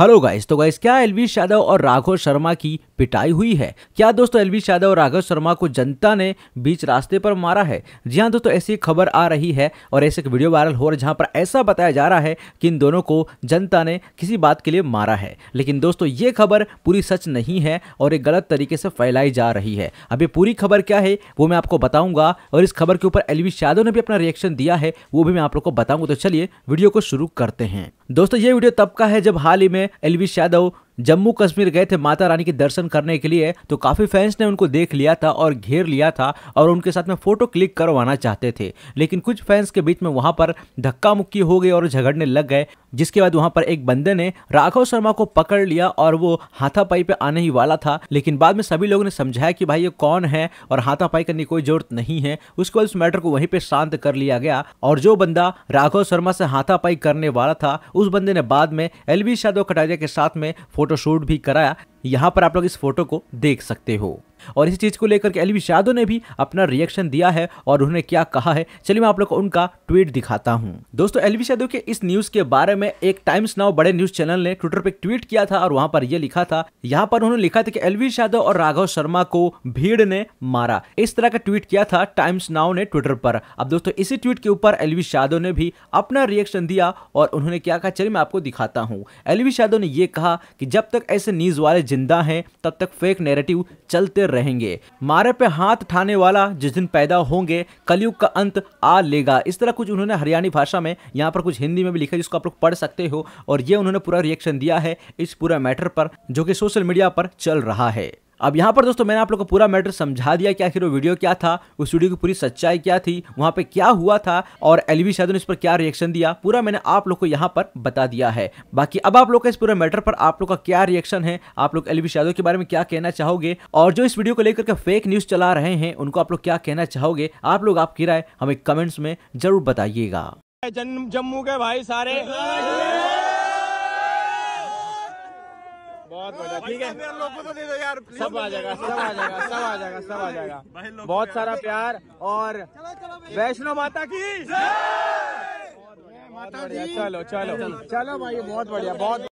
hello guys तो guys क्या एलवीश यादव और राघव शर्मा की पिटाई हुई है क्या दोस्तों एलवीश यादव और राघव शर्मा को जनता ने बीच रास्ते पर मारा है जी हाँ दोस्तों ऐसी खबर आ रही है और ऐसे एक वीडियो वायरल हो रहा है जहाँ पर ऐसा बताया जा रहा है कि इन दोनों को जनता ने किसी बात के लिए मारा है लेकिन दोस्तों ये खबर पूरी सच नहीं है और एक गलत तरीके से फैलाई जा रही है अभी पूरी खबर क्या है वो मैं आपको बताऊंगा और इस खबर के ऊपर एलवीश यादव ने भी अपना रिएक्शन दिया है वो भी मैं आप लोग को बताऊंगा तो चलिए वीडियो को शुरू करते हैं दोस्तों ये वीडियो तब का है जब हाल ही में एलविश यादव जम्मू कश्मीर गए थे माता रानी के दर्शन करने के लिए तो काफ़ी फैंस ने उनको देख लिया था और घेर लिया था और उनके साथ में फ़ोटो क्लिक करवाना चाहते थे लेकिन कुछ फैंस के बीच में वहां पर धक्का मुक्की हो गई और झगड़ने लग गए जिसके बाद वहाँ पर एक बंदे ने राघव शर्मा को पकड़ लिया और वो हाथापाई पे आने ही वाला था लेकिन बाद में सभी लोगों ने समझाया कि भाई ये कौन है और हाथापाई करने की कोई जरूरत नहीं है उसके बाद उस मैटर को वहीं पे शांत कर लिया गया और जो बंदा राघव शर्मा से हाथापाई करने वाला था उस बंदे ने बाद में एल बी कटारिया के साथ में फोटो फ़ोटोशूट भी कराया यहाँ पर आप लोग इस फोटो को देख सकते हो और इस चीज को लेकर के एलविश यादव ने भी अपना रिएक्शन दिया है और उन्होंने क्या कहा है चलिए मैं आप लोग को उनका ट्वीट दिखाता हूँ दोस्तों एलविश यादव के इस न्यूज के बारे में एक टाइम्स नाउ बड़े न्यूज चैनल ने ट्विटर पर ट्वीट किया था और वहां पर यह लिखा था यहाँ पर उन्होंने लिखा था कि एलविश यादव और राघव शर्मा को भीड़ ने मारा इस तरह का ट्वीट किया था टाइम्स नाव ने ट्विटर पर अब दोस्तों इसी ट्वीट के ऊपर एलवी यादव ने भी अपना रिएक्शन दिया और उन्होंने क्या कहा चलिए मैं आपको दिखाता हूँ एलवी यादव ने यह कहा कि जब तक ऐसे न्यूज वाले जिंदा हैं तब तक फेक नेरेटिव चलते रहेंगे मारे पे हाथ ठाने वाला जिस दिन पैदा होंगे कलयुग का अंत आ लेगा इस तरह कुछ उन्होंने हरियाणी भाषा में यहाँ पर कुछ हिंदी में भी लिखा जिसको आप लोग पढ़ सकते हो और ये उन्होंने पूरा रिएक्शन दिया है इस पूरा मैटर पर जो कि सोशल मीडिया पर चल रहा है अब यहाँ पर दोस्तों मैंने आप लोग को पूरा मैटर समझा दिया कि आखिर वो वीडियो क्या था उस वीडियो की पूरी सच्चाई क्या थी वहाँ पे क्या हुआ था और एलवी शायद ने इस पर क्या रिएक्शन दिया पूरा मैंने आप लोग को यहाँ पर बता दिया है बाकी अब आप लोग का इस पूरे मैटर पर आप लोग का क्या रिएक्शन है आप लोग एलवी शादो के बारे में क्या कहना चाहोगे और जो इस वीडियो को लेकर के फेक न्यूज चला रहे हैं उनको आप लोग क्या कहना चाहोगे आप लोग आपकी राय हमें कमेंट्स में जरूर बताइएगा जम्मू के भाई सारे बहुत बढ़िया ठीक है लोगों को दे दो यार सब आ जाएगा सब आ जाएगा सब आ जाएगा सब आ जाएगा बहुत सारा प्यार और वैष्णो माता की चलो चलो चलो भाई बहुत बढ़िया बहुत